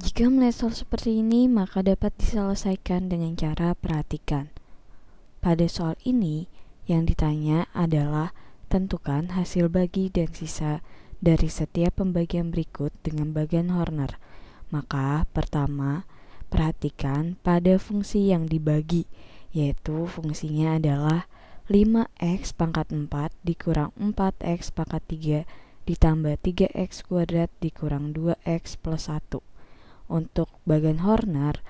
Jika melihat soal seperti ini, maka dapat diselesaikan dengan cara perhatikan. Pada soal ini, yang ditanya adalah tentukan hasil bagi dan sisa dari setiap pembagian berikut dengan bagian Horner. Maka, pertama, perhatikan pada fungsi yang dibagi, yaitu fungsinya adalah 5x pangkat 4 dikurang 4x pangkat 3 ditambah 3x kuadrat dikurang 2x plus 1 untuk bagan Horner,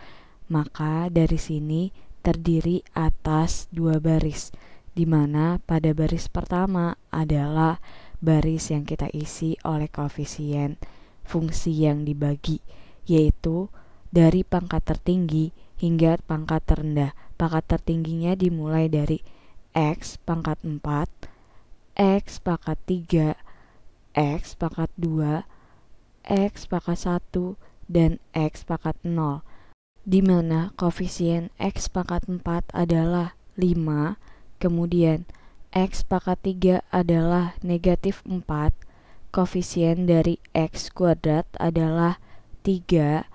maka dari sini terdiri atas dua baris, di mana pada baris pertama adalah baris yang kita isi oleh koefisien fungsi yang dibagi, yaitu dari pangkat tertinggi hingga pangkat terendah. Pangkat tertingginya dimulai dari X pangkat 4, X pangkat 3, X pangkat 2, X pangkat 1, dan X pangkat 0, di mana koefisien X pangkat 4 adalah 5, kemudian X pangkat 3 adalah negatif 4, koefisien dari X kuadrat adalah 3,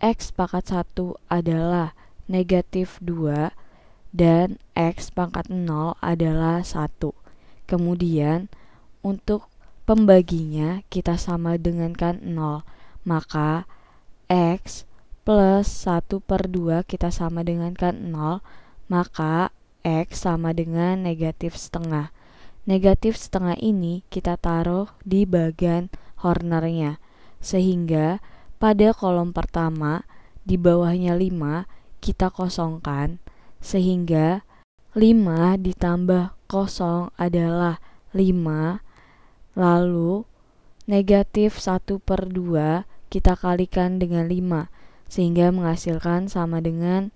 X pangkat 1 adalah negatif 2, dan X pangkat 0 adalah 1. Kemudian, untuk pembaginya kita sama dengankan 0 maka X plus 1 per 2 kita sama dengan kan 0, maka X sama dengan negatif setengah. Negatif setengah ini kita taruh di bagian hornernya, sehingga pada kolom pertama di bawahnya 5 kita kosongkan, sehingga 5 ditambah kosong adalah 5, lalu negatif 1 per 2 kita kalikan dengan 5 sehingga menghasilkan sama dengan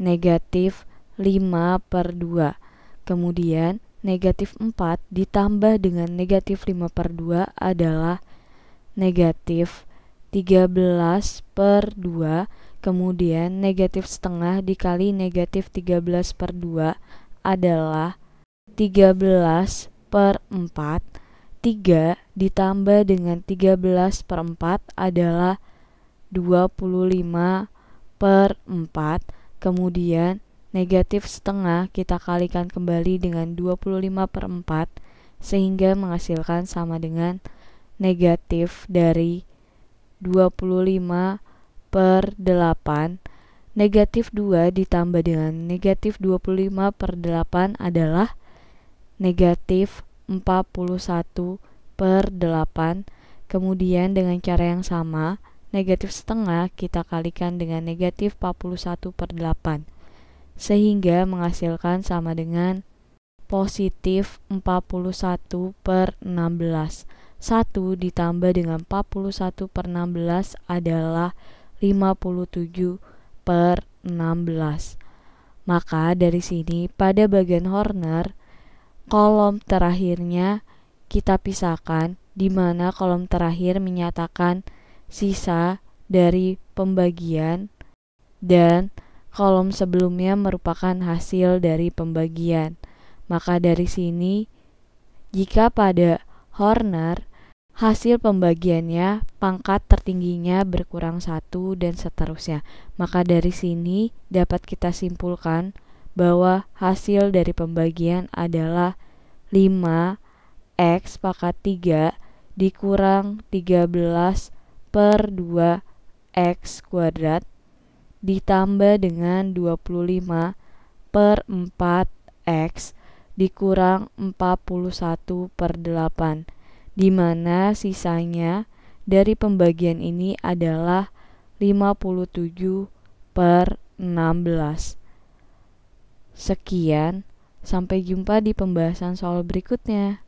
negatif 5 per 2 kemudian negatif 4 ditambah dengan negatif 5 per 2 adalah negatif 13 per 2 kemudian negatif setengah dikali negatif 13 per 2 adalah 13 per 4 3 ditambah dengan 13 per 4 adalah 25 per 4 Kemudian negatif setengah kita kalikan kembali dengan 25 per 4 Sehingga menghasilkan sama dengan negatif dari 25 per 8 Negatif 2 ditambah dengan negatif 25 per 8 adalah negatif 41 per 8. Kemudian dengan cara yang sama, negatif setengah kita kalikan dengan negatif 41 per 8. Sehingga menghasilkan sama dengan positif 41 per 16. 1 ditambah dengan 41 per 16 adalah 57 per 16. Maka dari sini pada bagian Horner, kolom terakhirnya kita pisahkan di mana kolom terakhir menyatakan sisa dari pembagian dan kolom sebelumnya merupakan hasil dari pembagian. Maka dari sini jika pada Horner hasil pembagiannya pangkat tertingginya berkurang satu dan seterusnya. Maka dari sini dapat kita simpulkan bahwa hasil dari pembagian adalah 5x pangkat 3 dikurang 13 per 2x kuadrat ditambah dengan 25 per 4x dikurang 41 per 8 di mana sisanya dari pembagian ini adalah 57 per 16. Sekian, sampai jumpa di pembahasan soal berikutnya.